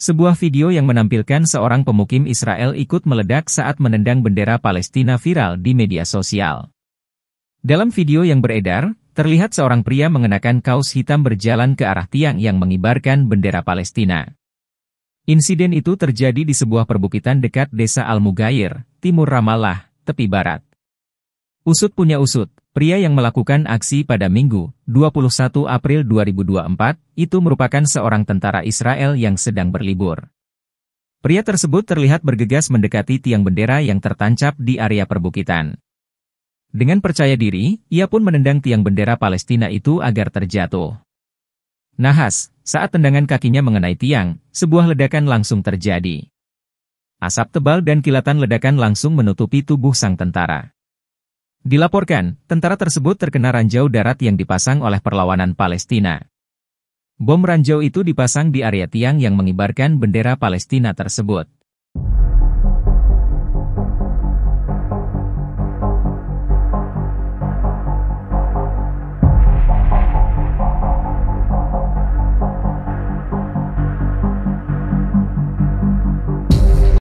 Sebuah video yang menampilkan seorang pemukim Israel ikut meledak saat menendang bendera Palestina viral di media sosial. Dalam video yang beredar, terlihat seorang pria mengenakan kaos hitam berjalan ke arah tiang yang mengibarkan bendera Palestina. Insiden itu terjadi di sebuah perbukitan dekat desa Al-Mugair, timur Ramallah, tepi barat. Usut punya usut, pria yang melakukan aksi pada Minggu, 21 April 2024, itu merupakan seorang tentara Israel yang sedang berlibur. Pria tersebut terlihat bergegas mendekati tiang bendera yang tertancap di area perbukitan. Dengan percaya diri, ia pun menendang tiang bendera Palestina itu agar terjatuh. Nahas, saat tendangan kakinya mengenai tiang, sebuah ledakan langsung terjadi. Asap tebal dan kilatan ledakan langsung menutupi tubuh sang tentara. Dilaporkan, tentara tersebut terkena ranjau darat yang dipasang oleh perlawanan Palestina. Bom ranjau itu dipasang di area tiang yang mengibarkan bendera Palestina tersebut.